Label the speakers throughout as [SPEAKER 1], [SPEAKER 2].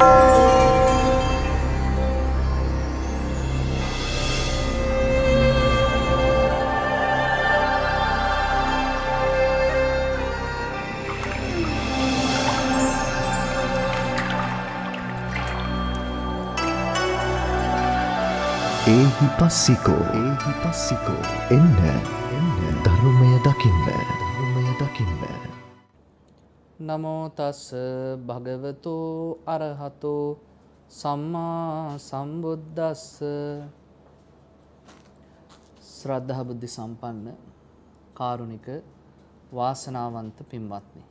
[SPEAKER 1] ඒහි පස්සිකෝ ඒහි පස්සිකෝ එන්න එන්න ධර්මය දකින්න ධර්මය දකින්න නමෝ තස් භගවතෝ අරහතෝ සම්මා සම්බුද්දස්ස ශ්‍රද්ධා බුද්ධ සම්පන්න කාරුණික වාසනාවන්ත පින්වත්නි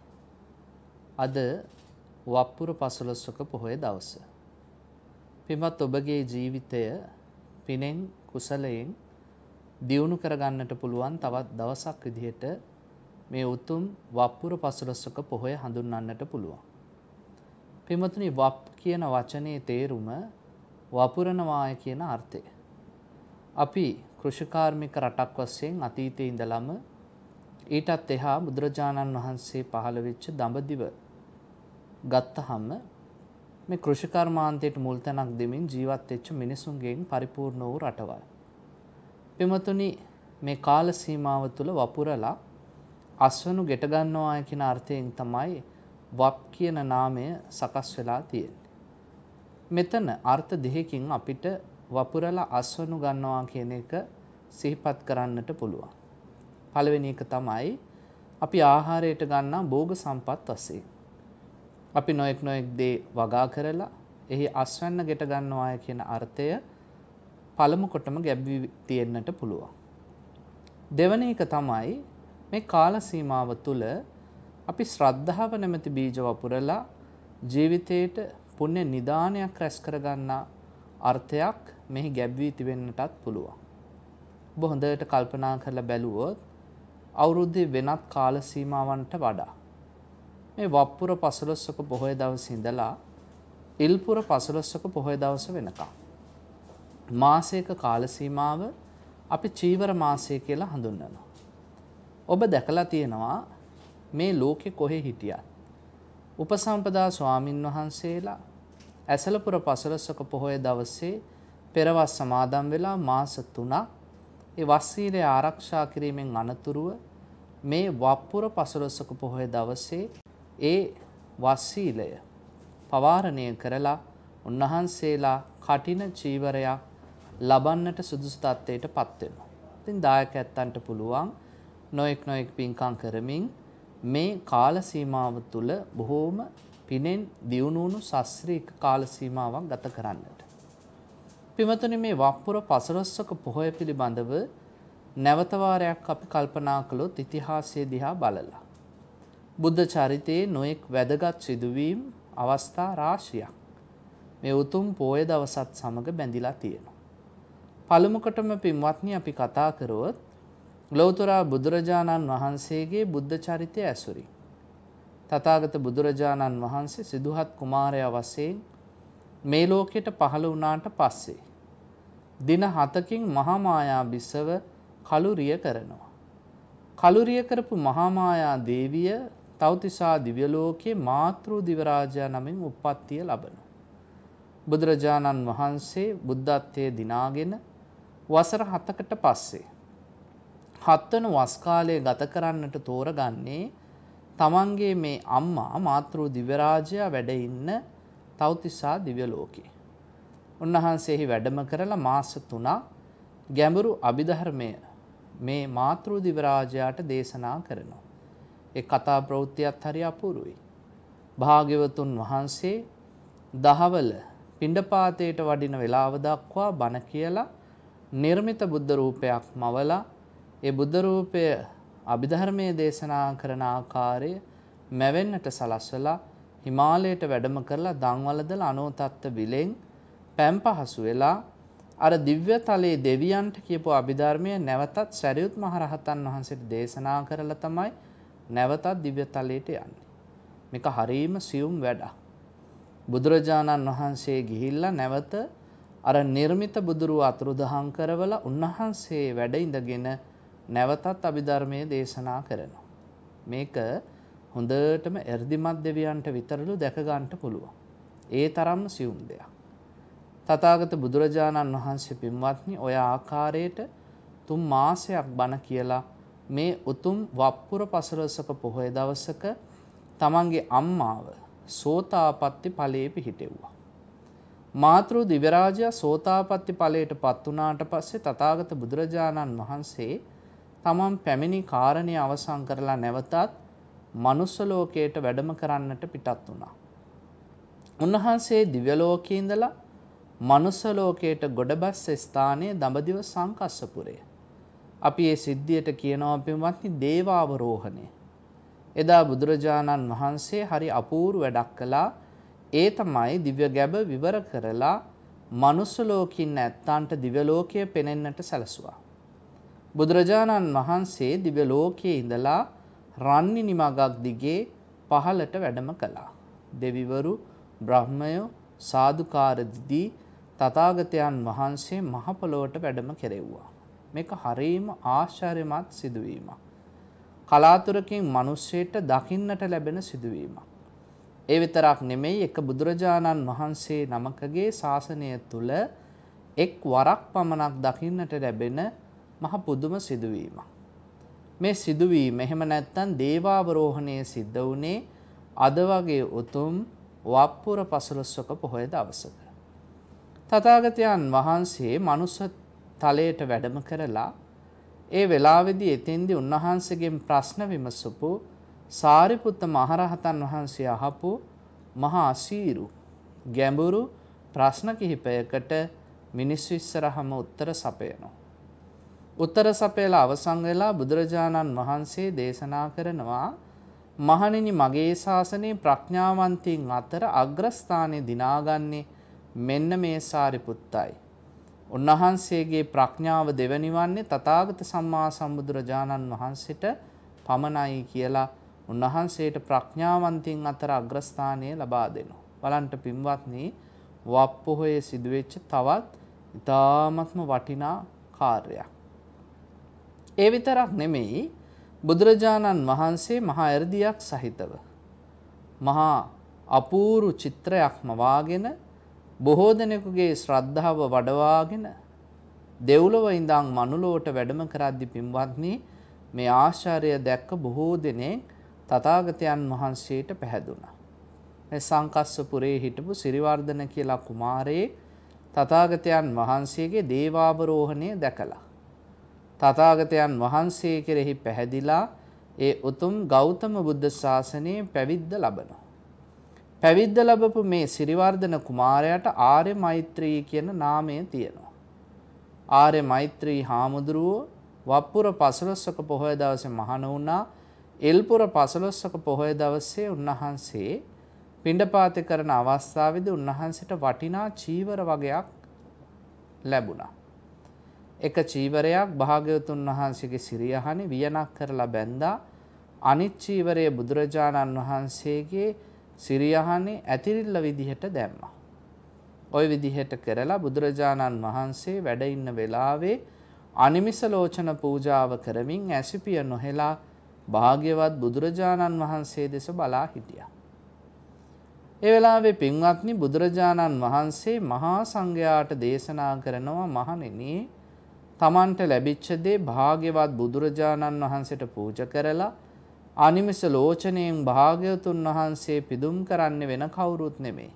[SPEAKER 1] අද වප්පුර පසළොස්වක පොහොය දවස පින්වත් ඔබගේ ජීවිතය පිනෙන් කුසලයෙන් දියුණු කරගන්නට පුළුවන් තවත් දවසක් විදිහට මේ උතුම් වප්පුර පසළොස්වක පොහොය හඳුන්වන්නට පුළුවන්. පිමතුනි වප් කියන වචනේ තේරුම වපුරනවාය කියන අර්ථය. අපි කෘෂිකාර්මික රටක් වශයෙන් අතීතයේ ඉඳලම ඊටත් එහා බුදුරජාණන් වහන්සේ පහළ වෙච්ච දඹදිව ගත්තහම මේ කෘෂිකර්මාන්තයට මුල් තැනක් දෙමින් ජීවත් වෙච්ච මිනිසුන්ගෙන් පරිපූර්ණ වූ රටවල්. පිමතුනි මේ කාල සීමාව තුළ වපුරලා අස්වනු ගෙට ගන්නවා කියන අර්ථයෙන් තමයි වප් කියන නාමය සකස් වෙලා තියෙන්නේ. මෙතන අර්ථ දෙකකින් අපිට වපුරලා අස්වනු ගන්නවා කියන එක සිහිපත් කරන්නට පුළුවන්. පළවෙනි එක තමයි අපි ආහාරයට ගන්නා භෝග සම්පත් වශයෙන්. අපි නොඑක් නොඑක් දේ වගා කරලා එහි අස්වැන්න ගෙට ගන්නවා කියන අර්ථය පළමු කොටම ගැඹී තියෙන්නට පුළුවන්. දෙවන එක තමයි මේ කාල සීමාව තුළ අපි ශ්‍රද්ධාව නැමැති බීජ වපුරලා ජීවිතයට පුණ්‍ය නිදානයක් රැස් කරගන්නා අර්ථයක් මෙහි ගැබ්වී තිබෙන්නටත් පුළුවන්. ඔබ හොඳට කල්පනා කරලා බැලුවොත් අවුරුද්දේ වෙනත් කාල සීමාවන්ට වඩා මේ වප්පුර 15ක පොහොය දවසේ ඉඳලා ඉල්පුර 15ක පොහොය දවස වෙනකම් මාසයක කාල සීමාව අපි චීවර මාසය කියලා හඳුන්වනවා. ඔබ දැකලා තියෙනවා මේ ලෝකෙ කොහෙ හිටියත්. උපසම්පදා ස්වාමින් වහන්සේලා ඇසලපුර පසලස්සක පොහොය දවසේ පෙරවස් සමාදම් වෙලා මාස 3ක් ඒ වස්සීලය ආරක්ෂා කිරීමෙන් අනතුරුව මේ වප්පුර පසලස්සක පොහොය දවසේ ඒ වස්සීලය පවාරණය කරලා උන්වහන්සේලා කටින චීවරයක් ලබන්නට සුදුසු තත්ත්වයට පත් වෙනවා. ඉතින් දායක ඇත්තන්ට පුළුවන් නොයෙක් නොයෙක් පින්කම් කරමින් මේ කාල සීමාව තුළ බොහෝම පිනෙන් දියුණුවුණු ශස්ත්‍රීක කාල සීමාවක් ගත කරන්නට. පිමතුනි මේ වප්පුර පසළොස්වක පොහොය පිළිබඳව නැවත වාරයක් අපි කල්පනා කළොත් ඉතිහාසය දිහා බලලා. බුද්ධ චරිතයේ නොයෙක් වැදගත් සිදුවීම් අවස්ථා රාශියක් මේ උතුම් පෝය දවසත් සමග බැඳිලා තියෙනවා. පළමුකටම පින්වත්නි අපි කතා කරොත් ලෞතරා බුදුරජාණන් වහන්සේගේ බුද්ධ චරිතය ඇසුරින් තථාගත බුදුරජාණන් වහන්සේ සිදුහත් කුමාරයා වශයෙන් මේ ලෝකයට පහළ වුණාට පස්සේ දින 7කින් මහා මායා බිසව කලුරිය කරනවා. කලුරිය කරපු මහා මායා දේවිය තවතිසා දිව්‍ය ලෝකේ මාතෘ දිවරාජා නමින් උප්පත්තිය ලබනවා. බුදුරජාණන් වහන්සේ බුද්ධත්වයේ දිනාගෙන වසර 7කට පස්සේ හත්වන වස්කාලය ගත කරන්නට තෝරගන්නේ තමන්ගේ මේ අම්මා මාතෘ දිවරාජයා වැඩ ඉන්න තවතිසා දිව්‍යලෝකේ. උන්වහන්සේහි වැඩම කරලා මාස තුනක් ගැඹුරු අභිධර්මය මේ මාතෘ දිවරාජයාට දේශනා කරනවා. ඒ කතා ප්‍රවෘත්තියත් හරි අපූරුයි. භාග්‍යවතුන් වහන්සේ දහවල පිණ්ඩපාතයට වඩින වේලාව දක්වා බණ කියලා නිර්මිත බුද්ධ රූපයක් මවලා ඒ බුද්ධ රූපය අභිධර්මයේ දේශනා කරන ආකාරය මැවෙන්නට සලස්වලා හිමාලයට වැඩම කරලා දන්වලදල අනෝතත්ත බිලෙන් පැම් පහසු වෙලා අර දිව්‍ය තලයේ දෙවියන්ට කියපු අභිධර්මය නැවතත් සැරියුත් මහරහතන් වහන්සේට දේශනා කරලා තමයි නැවතත් දිව්‍ය තලයට යන්නේ. මේක හරීම සියුම් වැඩක්. බුදුරජාණන් වහන්සේ ගිහිල්ලා නැවත අර නිර්මිත බුදුරුව අතුරුදහන් කරවලා උන්වහන්සේ වැඩ ඉඳගෙන නැවතත් අභිධර්මය දේශනා කරනවා. මේක හොඳටම එර්දිමත් දෙවියන්ට විතරලු දැකගන්ට පුළුවන්. ඒ තරම් සියුම් දෙයක්. තතාගත බුදුරජාණන් වහන්සේ පින්වත්නි ඔය ආකාරයට තුන් මාසයක් බණ කියලා මේ උතුම් වප්පුර පසළොස්වක පොහොය දවසක තමන්ගේ අම්මාව සෝතාපට්ටි ඵලයේ පිහිටෙව්වා. මාතෘ දිවරාජයා සෝතාපට්ටි ඵලයට පත් වුණාට පස්සේ තථාගත බුදුරජාණන් වහන්සේ තමන් පැමිණි කාරණය අවසන් කරලා නැවතත් මනුස්සලෝකයට වැඩම කරන්නට පිටත් වුණා. උන්වහන්සේ දිව්‍යලෝකීන්දලා මනුස්සලෝකයට ගොඩබස් ස්ථානය දඹදිව සංකස්සපුරය. අපි ඒ සිද්ධියට කියනවා පිමත්නි දේවාවරෝහණය. එදා බුදුරජාණන් වහන්සේ හරි අපූරු වැඩක් කළා ඒ තමයි දිව්‍ය ගැබ විවර කරලා මනුස්සලෝකින් ඇත්තන්ට දිවලෝකය පෙනෙන්නට සැලසුවා. බුදුරජාණන් වහන්සේ දිව්‍ය ලෝකයේ ඉඳලා රන්දි නිමගක් දිගේ පහළට වැඩම කළා. දෙවිවරු, බ්‍රහ්මයෝ සාදුකාර දිදී තථාගතයන් වහන්සේ මහ පොළොවට වැඩම කෙරෙව්වා. මේක හරීම ආශ්චර්යමත් සිදුවීමක්. කලාතුරකින් මිනිස්සෙට දකින්නට ලැබෙන සිදුවීමක්. ඒ විතරක් නෙමෙයි එක බුදුරජාණන් වහන්සේ නමකගේ ශාසනය තුල එක් වරක් පමණක් දකින්නට ලැබෙන මහ පුදුම සිදුවීමක්. මේ සිදුවීම එහෙම නැත්තම් දේවාවරෝහණයේ සිද්ධ වුණේ අද වගේ උතුම් වප්පුර පසළොස්වක පොහොය දවසක. තථාගතයන් වහන්සේ මනුස්ස තලයට වැඩම කරලා ඒ වෙලාවේදී එතෙන්දී උන්වහන්සේගෙන් ප්‍රශ්න විමසපු සාරිපුත්ත මහරහතන් වහන්සේ අහපු මහා අසීරු ගැඹුරු ප්‍රශ්න කිහිපයකට මිනිස්සු ඉස්සරහම උත්තර සපයනවා. උත්තර සපයලා අවසන් වෙලා බුදුරජාණන් වහන්සේ දේශනා කරනවා මහණෙනි මගේ ශාසනයේ ප්‍රඥාවන්තයින් අතර අග්‍රස්ථානයේ දිනාගන්නේ මෙන්න මේ සාරිපුත්තයි. උන්වහන්සේගේ ප්‍රඥාව දෙවනිවන්නේ තථාගත සම්මා සම්බුදුරජාණන් වහන්සේට පමණයි කියලා උන්වහන්සේට ප්‍රඥාවන්තයින් අතර අග්‍රස්ථානය ලබා දෙනවා. බලන්න පින්වත්නි වප්පොහේ සිදුවෙච්ච තවත් ඉතාමත්ම වටිනා කාර්යයක්. ඒ විතරක් නෙමෙයි බුදුරජාණන් වහන්සේ මහා එර්දියක් සහිතව මහා අපූරු චිත්‍රයක්ම වාගෙන බොහෝ දෙනෙකුගේ ශ්‍රද්ධාව වඩවාගෙන දෙව්ලොව ඉඳන් මනුලොවට වැඩම කරද්දී පින්වත්නි මේ ආශ්චර්ය දැක්ක බොහෝ දෙනෙක් තථාගතයන් වහන්සේට පැහැදුනා. මේ සංකස්සපුරේ හිටපු සිරිවර්ධන කියලා කුමාරයෙක් තථාගතයන් වහන්සේගේ දේවාවරෝහණය දැකලා තථාගතයන් වහන්සේ කෙරෙහි පැහැදිලා ඒ උතුම් ගෞතම බුද්ධ ශාසනයේ පැවිද්ද ලබනවා. පැවිද්ද ලැබපු මේ සිරිවර්ධන කුමාරයාට ආර්ය මෛත්‍රී කියන නාමය තියෙනවා. ආර්ය මෛත්‍රී හාමුදුරුවෝ වප්පුර පසළොස්වක පොහොය දවසේ මහණ වුණා. එල්පුර පසළොස්වක පොහොය දවසේ උන්වහන්සේ පිණ්ඩපාතේ කරන අවස්ථාවේදී උන්වහන්සේට වටිනා චීවර වගයක් ලැබුණා. එක චීවරයක් භාග්‍යවතුන් වහන්සේගේ සිරියහනි වියනක් කරලා බැන්දා අනිත් චීවරයේ බුදුරජාණන් වහන්සේගේ සිරියහනි ඇතිරිල්ල විදිහට දැම්මා. ওই විදිහට කරලා බුදුරජාණන් වහන්සේ වැඩ ඉන්න වෙලාවේ අනිමිස ලෝචන පූජාව කරමින් ඇසිපිය නොහෙලා භාග්‍යවත් බුදුරජාණන් වහන්සේ දෙස බලා හිටියා. ඒ වෙලාවේ පින්වත්නි බුදුරජාණන් වහන්සේ මහා සංඝයාට දේශනා කරනවා මහණෙනි තමන්ට ලැබිච්ච දේ භාග්‍යවත් බුදුරජාණන් වහන්සේට පූජ කරලා අනිමිස ලෝචනයෙන් භාග්‍යවතුන් වහන්සේ පිදුම් කරන්න වෙන කවුරුත් නෙමෙයි.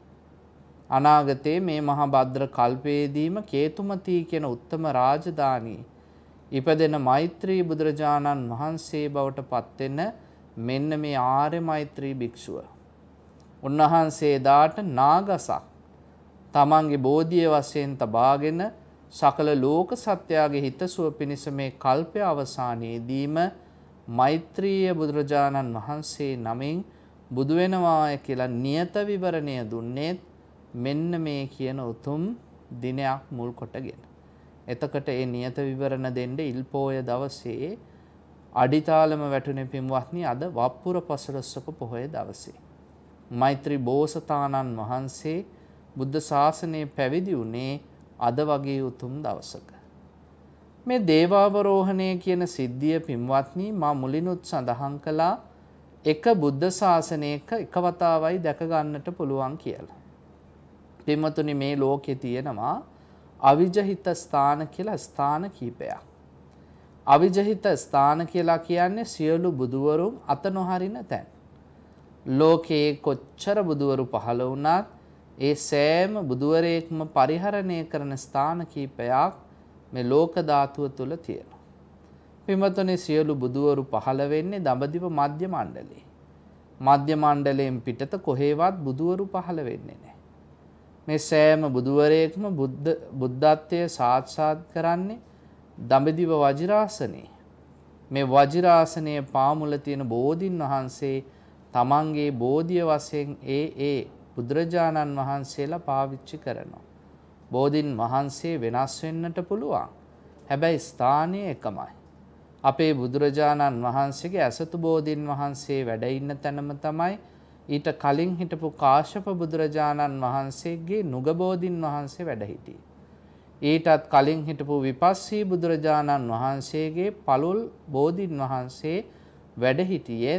[SPEAKER 1] අනාගතයේ මේ මහා භද්‍ර කල්පයේදීම කේතුමති කියන උත්තම රාජධානී ඉපදෙන මෛත්‍රී බුදුරජාණන් වහන්සේ බවට පත්වෙන මෙන්න මේ ආර්ය මෛත්‍රී භික්ෂුව. උන්වහන්සේ දාට නාගසක් තමන්ගේ බෝධිය වශයෙන් තබාගෙන සකල ලෝක සත්‍යයාගේ හිතසුව පිණිස මේ කල්පය අවසානයේදීම මෛත්‍රීය බුදුරජාණන් වහන්සේ නමින් බුදු වෙනවාය කියලා නියත විවරණය දුන්නේත් මෙන්න මේ කියන උතුම් දිනයක් මුල් කොටගෙන. එතකොට ඒ නියත විවරණ දෙන්න ඉල්පෝය දවසේ අඩිතාලම වැටුනේ පින්වත්නි අද වප්පුර පසළොස්වක පොහොය දවසේ. මෛත්‍රී බෝසතාණන් වහන්සේ බුද්ධ ශාසනය පැවිදි වුණේ අද වගේ උතුම් දවසක. මේ දේවාවරෝහණය කියන සිද්ධිය පින්වත්නි මා මුලිනුත් සඳහන් කළා එක බුද්ධ ශාසනයක එක වතාවයි දැක ගන්නට පුළුවන් කියලා. පින්වතුනි මේ ලෝකේ තියෙනවා අවිජහිත ස්ථාන කියලා ස්ථාන කීපයක්. අවිජහිත ස්ථාන කියලා කියන්නේ සියලු බුදුවරුන් අත නොහරින තැන්. ලෝකයේ කොච්චර බුදුවරු පහළ වුණත් ඒ සෑම බුදුවරයෙක්ම පරිහරණය කරන ස්ථාන කීපයක් මේ ලෝක ධාතුව තුල තියෙනවා. පින්වත්නි සියලු බුදුවරු පහළ වෙන්නේ දඹදිව මධ්‍ය මණ්ඩලයේ. මධ්‍ය මණ්ඩලයෙන් පිටත කොහෙවත් බුදුවරු පහළ වෙන්නේ නැහැ. මේ සෑම බුදුවරයෙක්ම බුද්ධ බුද්ධත්වයේ සාක්ෂාත් කරන්නේ දඹදිව වජිරාසනේ. මේ වජිරාසනයේ පාමුල තියෙන බෝධින් වහන්සේ තමන්ගේ බෝධිය වශයෙන් ඒ ඒ බුදුරජාණන් වහන්සේලා පාවිච්චි කරනවා. බෝධින් වහන්සේ වෙනස් වෙන්නට පුළුවන්. හැබැයි ස්ථානය එකමයි. අපේ බුදුරජාණන් වහන්සේගේ ඇසතු බෝධින් වහන්සේ වැඩ ඉන්න තැනම තමයි ඊට කලින් හිටපු කාශ්‍යප බුදුරජාණන් වහන්සේගේ නුගබෝධින් වහන්සේ වැඩ හිටියේ. ඊටත් කලින් හිටපු විපස්සී බුදුරජාණන් වහන්සේගේ පළුල් බෝධින් වහන්සේ වැඩ හිටියේ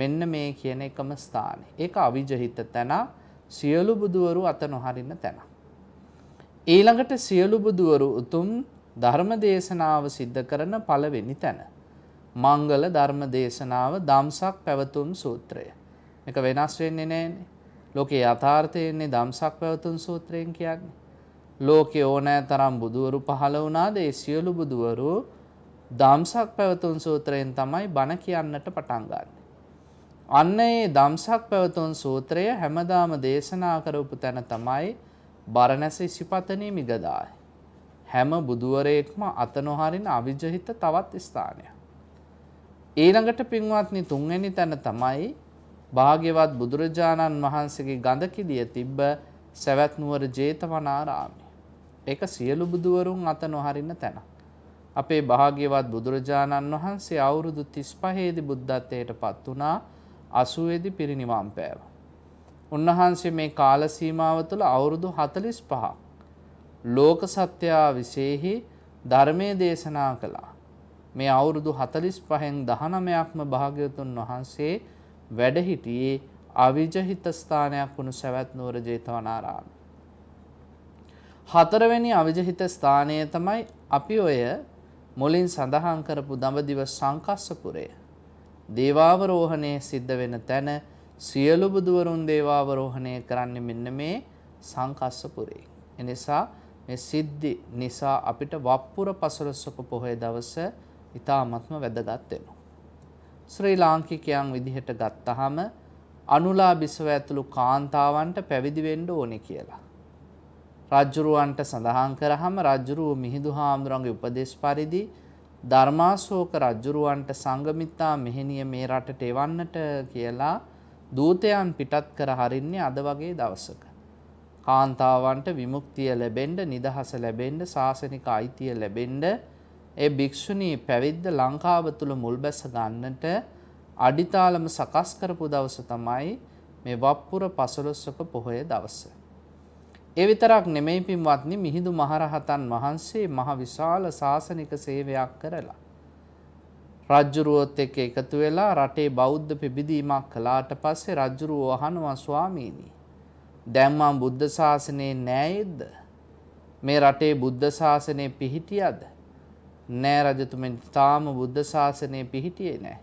[SPEAKER 1] මෙන්න මේ කියන එකම ස්ථානේ. ඒක අවිජහිත තැනක්. සියලු බුදුවරු අත නොහරින්න තැන. ඊළඟට සියලු බුදුවරු උතුම් ධර්ම දේශනාව සිද්ධ කරන පළවෙනි තැන. මංගල ධර්ම දේශනාව දම්සක් පැවතුම් සූත්‍රය. එක වෙනස් වෙන්නේ නෑනේ. ලෝකේ යථාර්ථයන්නේ දම්සක් පැවතුම් සූත්‍රයෙන් කියන්නේ. ලෝකේ ඕනෑ තරම් බුදුවරු පහළ වුණාද ඒ සියලු බුදුවරු දම්සක් පැවතුම් සූත්‍රයෙන් තමයි බණ කියන්නට පටන් ගන්න. අන්න ඒ දම්සක් පැවතුන් සූත්‍රය හැමදාම දේශනා කරපු තැන තමයි බරණැස ඉසිපතනී මිගදාය. හැම බුදුවරයෙක්ම අත නොහරින අවිජහිත තවත් ස්ථානය. ඊළඟට පින්වත්නි තුන්වැනි තැන තමයි භාග්‍යවත් බුදුරජාණන් වහන්සේගේ ගඳකිදිය තිබ්බ සැවැත් නුවර ජේතවනාරාමය. ඒක සියලු බුදුවරුන් අත නොහරින තැන. අපේ භාග්‍යවත් බුදුරජාණන් වහන්සේ අවුරුදු 35 දී බුද්ධත්වයට පත් වුණා. අසුවේදි පිරිනිවාම් පෑව. උන්වහන්සේ මේ කාලසීමාව තුළ අවුරුදු හතලිස් පහක්. ලෝක සත්‍යයා විසේහි ධර්මය දේශනා කළා. මේ අවුරුදු හතලිස් පහෙන් දහනමයක්ම භාග්‍යතුන් වහන්සේ වැඩහිටියේ අවිජහිතස්ථානයක් වුණු සැවැත් නුවර ජේතවනාරාම. හතරවෙනි අවිජහිත ස්ථානය තමයි අපි ඔය මුලින් සඳහන් කරපු දඹදිව සංකස්සපුරය. දේවාවරෝහණය සිද්ධ වෙන තැන සියලු බුදුවරුන් දේවාවරෝහණය කරන්නේ මෙන්න මේ සංකස්සපුරේ. එනිසා මේ සිද්ධි නිසා අපිට වප්පුර පසළොස්වක පොහොය දවස ඉතාමත්ම වැදගත් වෙනවා. ශ්‍රී ලාංකිකයන් විදිහට ගත්තාම අනුලා බිසව ඇතුළු කාන්තාවන්ට පැවිදි වෙන්න ඕනේ කියලා. රජුරුවන්ට සඳහන් කරාම රජුරුව මිහිඳු හාමුදුරන්ගේ උපදේශ පරිදි ධර්මාශෝක රජුරවන්ට සංගමිත්තා මෙහෙණිය මේ රටට එවන්නට කියලා දූතයන් පිටත් කර හරින්නේ අද වගේ දවසක. කාන්තාවන්ට විමුක්තිය ලැබෙන්න, නිදහස ලැබෙන්න, සාසනික අයිතිය ලැබෙන්න ඒ භික්ෂුණී පැවිද්ද ලංකාව තුළ මුල් බැස ගන්නට අඩිතාලම සකස් කරපු දවස තමයි මේ වප්පුර පසළොස්වක පොහොය දවස. ඒ විතරක් නෙමෙයි පින්වත්නි මිහිඳු මහරහතන් වහන්සේ මහ විශාල ශාසනික සේවයක් කරලා රජ්ජුරුවොත් එක්ක එකතු වෙලා රටේ බෞද්ධ පිබිදීමක් කළාට පස්සේ රජ්ජුරුව වහනවා ස්වාමීනි. දැන් මම බුද්ධ ශාසනේ නෑයේද? මේ රටේ බුද්ධ ශාසනේ පිහිටියද? නෑ රජතුමනි, තාම බුද්ධ ශාසනේ පිහිටියේ නෑ.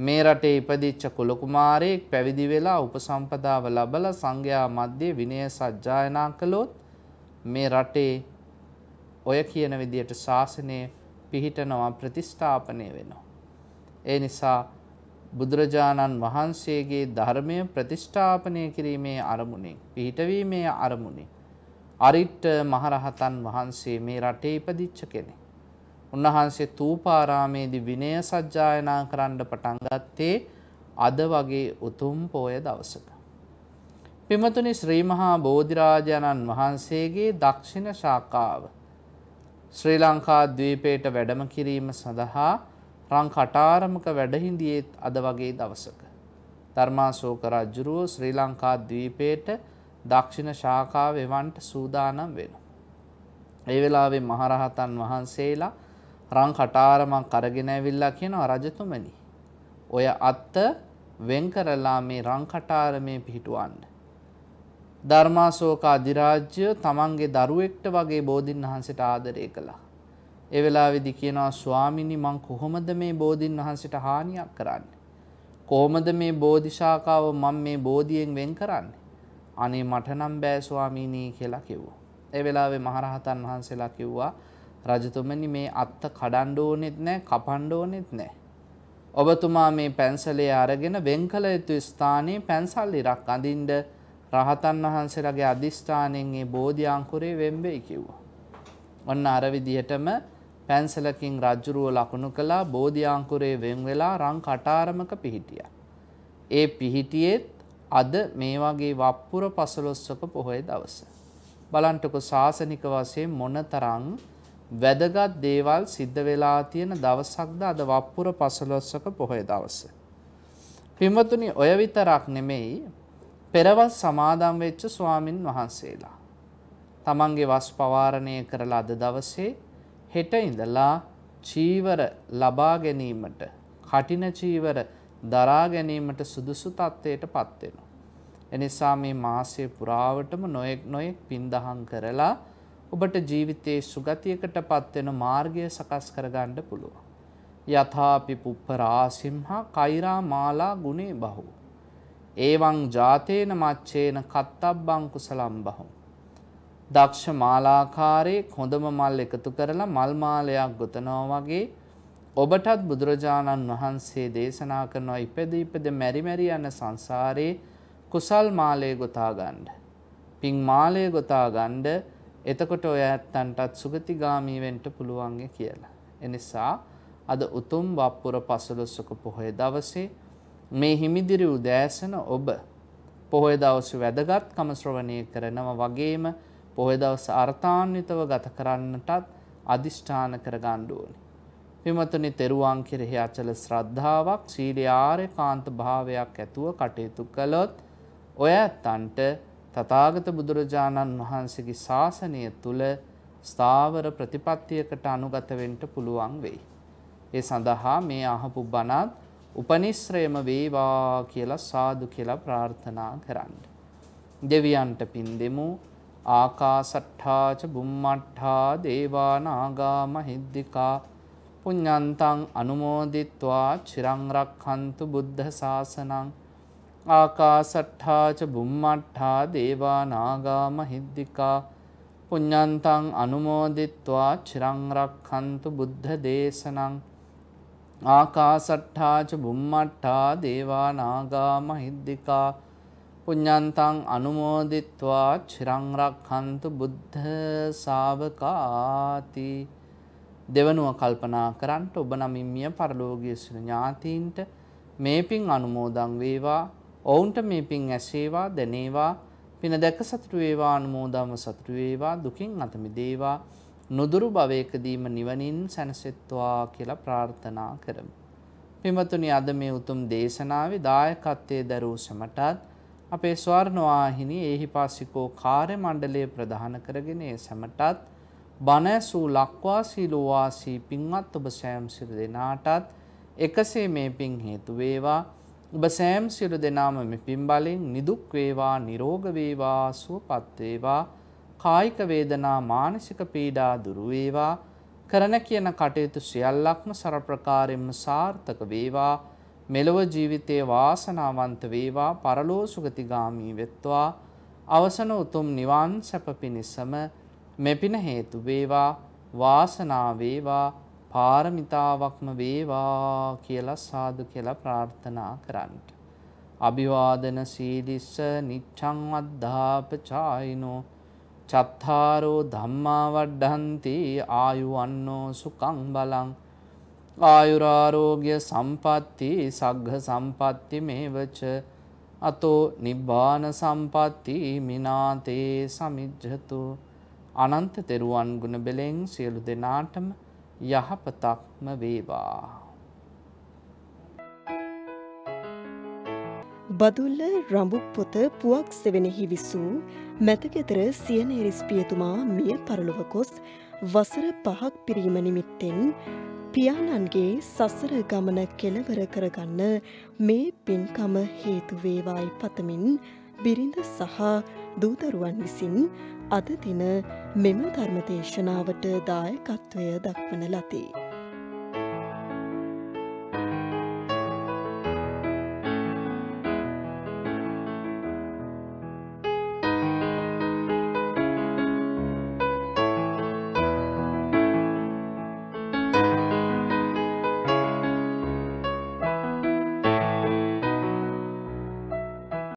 [SPEAKER 1] මේ රටේ ඉපදිච්ච කුලකුමාරයෙක් පැවිදි වෙලා උපසම්පදාව ලබල සංඝයා මධ්‍යේ විනය සජ්ජායනා කළොත් මේ රටේ ඔය කියන විදියට ශාසනය පිහිටනවා ප්‍රතිස්ථාපනය වෙනවා. ඒ නිසා බුදුරජාණන් වහන්සේගේ ධර්මය ප්‍රතිෂ්ඨාපනය කිරීමේ අරමුණින් පිහිටවීමේ අරමුණින් අරිට්ට මහරහතන් වහන්සේ මේ රටේ ඉපදිච්ච කෙනෙක්. උන්වහන්සේ තූපාරාමේදී විනය සජ්ජායනා කරන්න පටන් ගත්තේ අද වගේ උතුම් පෝය දවසක. පිමතුනි ශ්‍රී මහා බෝධිරාජාණන් වහන්සේගේ දක්ෂිණ ශාඛාව ශ්‍රී ලංකා ද්වීපයට වැඩම කිරීම සඳහා රං කටාරමක වැඩහිඳියේ අද වගේ දවසක. ධර්මාශෝක රජුරුව ශ්‍රී ලංකා ද්වීපයට දක්ෂිණ ශාඛාව එවන්ට සූදානම් වෙනවා. ඒ වෙලාවේ මහරහතන් වහන්සේලා රං කටාරමක් අරගෙන ඇවිල්ලා කියනවා රජතුමනි. ඔය අත්ත වෙන් කරලා මේ රං කටාරමේ පිහිටුවන්න. ධර්මාශෝක අධිරාජ්‍ය තමන්ගේ දරුවෙක්ට වගේ බෝධින් වහන්සේට ආදරය කළා. ඒ වෙලාවේදී කියනවා ස්වාමිනි මං කොහොමද මේ බෝධින් වහන්සේට හානියක් කරන්නේ? කොහොමද මේ බෝධිශාකාව මම මේ බෝධියෙන් වෙන් කරන්නේ? අනේ මට නම් බෑ ස්වාමීනි කියලා කිව්වා. ඒ වෙලාවේ මහරහතන් වහන්සේලා කිව්වා රජතුමනි මේ අත්ත කඩන්න ඕනෙත් නැහැ කපන්න ඕනෙත් නැහැ. ඔබතුමා මේ පැන්සලේ අරගෙන වෙන් කළ යුතු ස්ථානයේ පැන්සල් ඉරක් අඳින්න රහතන් වහන්සේලාගේ අදිෂ්ඨානෙන් ඒ බෝධි අංකුරේ වෙම්බෙයි කිව්වා. ඔන්න අර විදිහටම පැන්සලකින් රජුරුව ලකුණු කළා බෝධි අංකුරේ වෙන් වෙලා රන් කටාරමක පිහිටියා. ඒ පිහිටියෙත් අද මේ වගේ වප්පුර 15ක පොහොය දවස. බලන්ටකො සාසනික වශයෙන් මොනතරම් වැදගත් දේවල් සිද්ධ වෙලා තියෙන දවසක්ද අද වප්පුර පසළොස්වක පොහොය දවස. පින්වතුනි ඔය විතරක් නෙමෙයි පෙරවස් සමාදම් වෙච්ච ස්වාමින් වහන්සේලා. තමන්ගේ වස් පවාරණය කරලා අද දවසේ හෙට ඉඳලා චීවර ලබා ගැනීමට කටින චීවර දරා ගැනීමට සුදුසු තත්ත්වයට පත් වෙනවා. එනිසා මේ මාසයේ පුරාවටම නොයෙක් නොයෙක් පින් දහම් කරලා ඔබට ජීවිතයේ සුගතියකට පත්වෙන මාර්ගය සකස් කරගණ්ඩ පුළුව. යථාපි පුප්පරාසිම්හා කෛරා මාලා ගුණේ බහු. ඒවං ජාතයන මච්චේන කත්තබ්බංකු සලම් බහු. දක්ෂ මාලාකාරයේ හොඳම මල් එකතු කරලා මල්මාලයක් ගොතනෝ වගේ ඔබටත් බුදුරජාණන් වහන්සේ දේශනා කරනවා ඉපදීපද මැරිමැරි යන සංසාරයේ කුසල් මාලය ගොතාගණ්ඩ. පිං මාලය ගොතාගණ්ඩ එතකොට ඔය ඇත්තන්ටත් සුගතිගාමී වෙන්න පුළුවන් කියලා. එනිසා අද උතුම් වප්පුර පසළොස්වක පොහොය දවසේ මේ හිමිදිරි උදෑසන ඔබ පොහොය දවසේ වැදගත්කම ශ්‍රවණය කරනවා වගේම පොහොය දවස අර්ථාන්විතව ගත කරන්නටත් අදිෂ්ඨාන කරගන්න ඕනේ. පිමතුනි තෙරුවන් කෙරෙහි අචල ශ්‍රද්ධාවක් සීලේ ආර්යකාන්ත භාවයක් ඇතුව කටයුතු කළොත් ඔය ඇත්තන්ට තථාගත බුදුරජාණන් වහන්සේගේ ශාසනය තුල ස්ථාවර ප්‍රතිපත්තියකට අනුගත වෙන්න පුළුවන් වෙයි. ඒ සඳහා මේ අහපු බණත් උපනිශ්‍රයම වේවා කියලා සාදු කියලා ප්‍රාර්ථනා කරන්න. දෙවියන්ට පින් දෙමු. ආකාසට්ඨා ච බුම්මට්ඨා දේවා නාගා මහිද්దికා පුඤ්ඤන්තං අනුමෝදිත්වා චිරං රක්ඛන්තු බුද්ධ ශාසනං ආකාසට්ඨාච බුම්මට්ඨා දේවා නාගා මහිද්దికා පුඤ්ඤන්තං අනුමෝදිත්වා චිරං රක්ඛන්තු බුද්ධ දේශනං ආකාසට්ඨාච බුම්මට්ඨා දේවා නාගා මහිද්దికා පුඤ්ඤන්තං අනුමෝදිත්වා චිරං රක්ඛන්තු බුද්ධ ශාවකාති දෙවනුව කල්පනා කරන්ට ඔබ නමින් මිය පරලෝකීය ඥාතීන්ට මේ පින් අනුමෝදන් වේවා ඔවුන්ට මේ පින් ඇසේවා දැනේවා පින දැක සතුටු වේවා අනුමෝදම සතුටු වේවා දුකින් අත මිදේවා නොදුරු භවයකදීම නිවනින් සැනසෙත්වා කියලා ප්‍රාර්ථනා කරමු. පින්වත්නි අද මේ උතුම් දේශනාවේ දායකත්වයේ දරූ සමටත් අපේ ස්වර්ණවාහිනී ඒහිපාසිකෝ කාර්ය මණ්ඩලය ප්‍රධාන කරගෙන ඒ සැමටත් බණ ඇසූ ලක්වාසී ලෝවාසී පින්වත් ඔබ සෑම සිර දෙනාටත් එකසේ මේ පින් හේතු වේවා ඔබ සෑම් සියලු දෙනාම මේ පින්බලෙන් නිදුක් වේවා නිරෝග වේවා සුවපත් වේවා කායික වේදනා මානසික පීඩා දුරු වේවා කරන කියන කටයුතු සියල්ලක්ම සරල ප්‍රකාරයෙන්ම සාර්ථක වේවා මෙලොව ජීවිතයේ වාසනාවන්ත වේවා පරලෝ සුගතිගාමී වෙත්වා අවසන උතුම් නිවන් සැප පිණිසම මෙපින හේතු වේවා වාසනාව වේවා පාරමිතාවක්ම වේවා කියලා සාදු කියලා ප්‍රාර්ථනා කරන්නට. අභිවාදන සීලිස්ස නිච්චං අද්ධාපචායිනෝ චත්තාරෝ ධම්මා වඩ්ඩන්ති ආයු අන්නෝ සුකං බලං ආයුරාරෝග්‍ය සම්පatti සග්ග සම්පatti මේවච අතෝ නිබ්බාන සම්පatti මිනාතේ සමිජ්ජතු අනන්ත තෙරුවන් ගුණ බෙලෙන් සියලු දෙනාටම යහපතක්ම වේවා. බදුල්ල රඹුක් පොත පුවක් සෙවෙනෙහි විසූ මැතකෙතර සියනේරිස්පියතුමා මිය පරලොව ගොස් වසර පහක් පිරීම නිමිත්තෙන් පියාණන්ගේ සසර ගමන කෙලවර කරගන්න මේ පින්කම හේතුවේවායි පතමින් බිරිඳ සහ දූතරුවන් විසින් අද දින මෙම ධර්මදේශනාවට දායකත්වය දක්වන ලතිී.